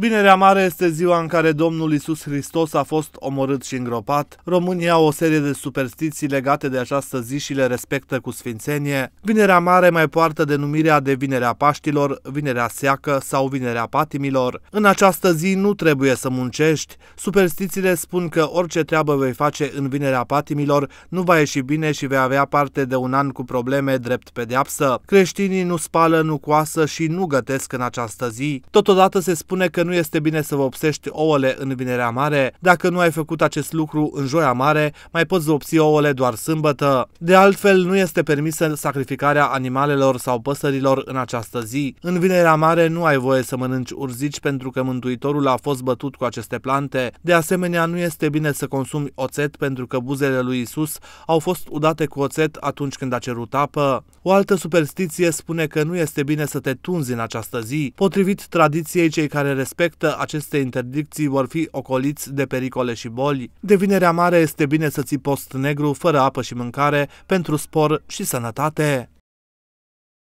Vinerea Mare este ziua în care Domnul Isus Hristos a fost omorât și îngropat. România au o serie de superstiții legate de această zi și le respectă cu sfințenie. Vinerea Mare mai poartă denumirea de Vinerea Paștilor, Vinerea Seacă sau Vinerea Patimilor. În această zi nu trebuie să muncești. Superstițiile spun că orice treabă vei face în Vinerea Patimilor nu va ieși bine și vei avea parte de un an cu probleme drept pedeapsă. Creștinii nu spală, nu coasă și nu gătesc în această zi. Totodată se spune că nu este bine să vopsești ouăle în vinerea mare. Dacă nu ai făcut acest lucru în joia mare, mai poți vopsi ouăle doar sâmbătă. De altfel, nu este permisă sacrificarea animalelor sau păsărilor în această zi. În vinerea mare nu ai voie să mănânci urzici pentru că Mântuitorul a fost bătut cu aceste plante. De asemenea, nu este bine să consumi oțet pentru că buzele lui Isus au fost udate cu oțet atunci când a cerut apă. O altă superstiție spune că nu este bine să te tunzi în această zi. Potrivit tradiției, cei care respectă aceste interdicții vor fi ocoliți de pericole și boli. De vinerea mare este bine să ții post negru, fără apă și mâncare, pentru spor și sănătate.